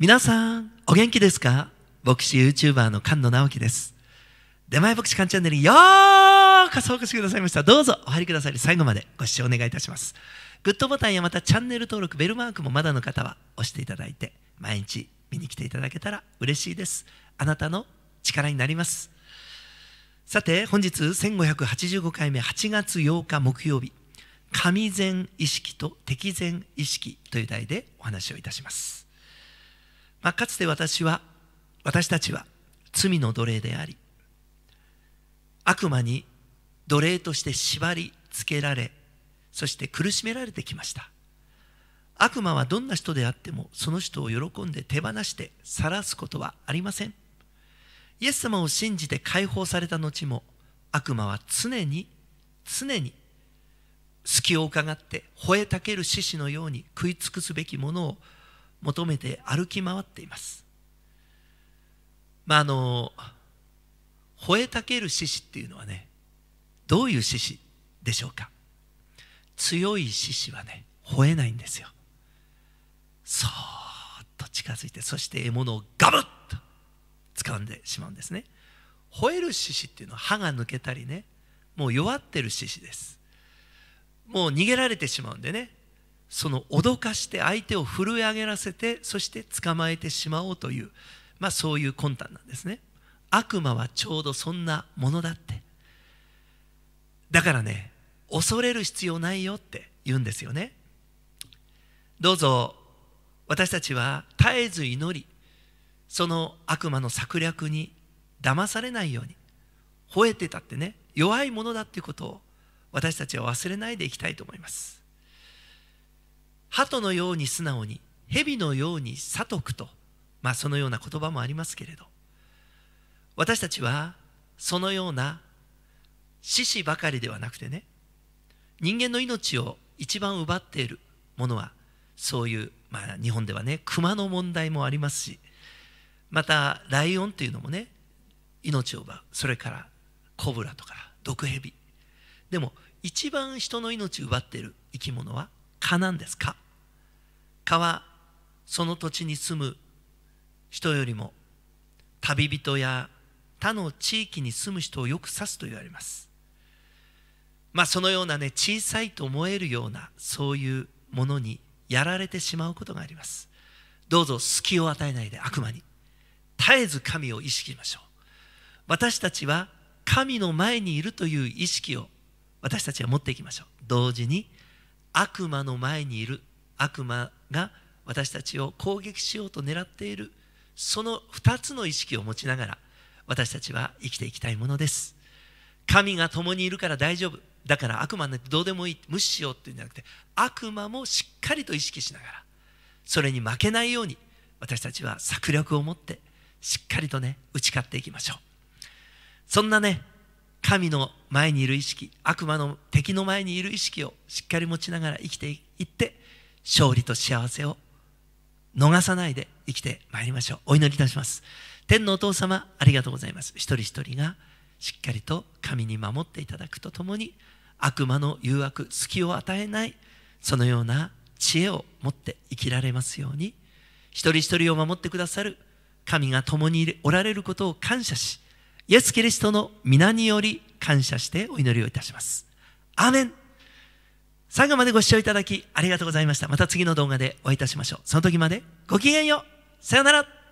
皆さん、お元気ですか牧師 YouTuber の菅野直樹です。出前牧師館チャンネルにようこそお越しくださいました。どうぞお入りください。最後までご視聴お願いいたします。グッドボタンやまたチャンネル登録、ベルマークもまだの方は押していただいて、毎日見に来ていただけたら嬉しいです。あなたの力になります。さて、本日1585回目8月8日木曜日、神前意識と敵前意識という題でお話をいたします。まあ、かつて私は私たちは罪の奴隷であり悪魔に奴隷として縛り付けられそして苦しめられてきました悪魔はどんな人であってもその人を喜んで手放して晒すことはありませんイエス様を信じて解放された後も悪魔は常に常に隙を伺って吠えたける獅子のように食い尽くすべきものを求めて歩き回っています。まああの吠えたける獅子っていうのはねどういう獅子でしょうか強い獅子はね吠えないんですよ。そーっと近づいてそして獲物をガブッと掴んでしまうんですね。吠える獅子っていうのは歯が抜けたりねもう弱ってる獅子です。もう逃げられてしまうんでねその脅かして相手を震え上げらせてそして捕まえてしまおうという、まあ、そういう魂胆なんですね悪魔はちょうどそんなものだってだからね恐れる必要ないよって言うんですよねどうぞ私たちは絶えず祈りその悪魔の策略に騙されないように吠えてたってね弱いものだっていうことを私たちは忘れないでいきたいと思います鳩のように素直に蛇のように悟くと、まあ、そのような言葉もありますけれど私たちはそのような獅子ばかりではなくてね人間の命を一番奪っているものはそういう、まあ、日本ではね熊の問題もありますしまたライオンというのもね命を奪うそれからコブラとか毒蛇でも一番人の命を奪っている生き物は蚊なんですか蚊はその土地に住む人よりも旅人や他の地域に住む人をよく指すと言われます。まあ、そのようなね小さいと思えるようなそういうものにやられてしまうことがあります。どうぞ隙を与えないで悪魔に絶えず神を意識しましょう。私たちは神の前にいるという意識を私たちは持っていきましょう。同時に悪魔の前にいる悪魔が私たちを攻撃しようと狙っているその2つの意識を持ちながら私たちは生きていきたいものです神が共にいるから大丈夫だから悪魔なんてどうでもいい無視しようっていうんじゃなくて悪魔もしっかりと意識しながらそれに負けないように私たちは策略を持ってしっかりとね打ち勝っていきましょうそんなね神の前にいる意識悪魔の敵の前にいる意識をしっかり持ちながら生きていって勝利と幸せを逃さないで生きてまいりましょうお祈りいたします天のお父様ありがとうございます一人一人がしっかりと神に守っていただくとともに悪魔の誘惑隙を与えないそのような知恵を持って生きられますように一人一人を守ってくださる神が共におられることを感謝しイエス・キリストの皆により感謝してお祈りをいたします。アメン最後までご視聴いただきありがとうございました。また次の動画でお会いいたしましょう。その時までごきげんよう。さようなら。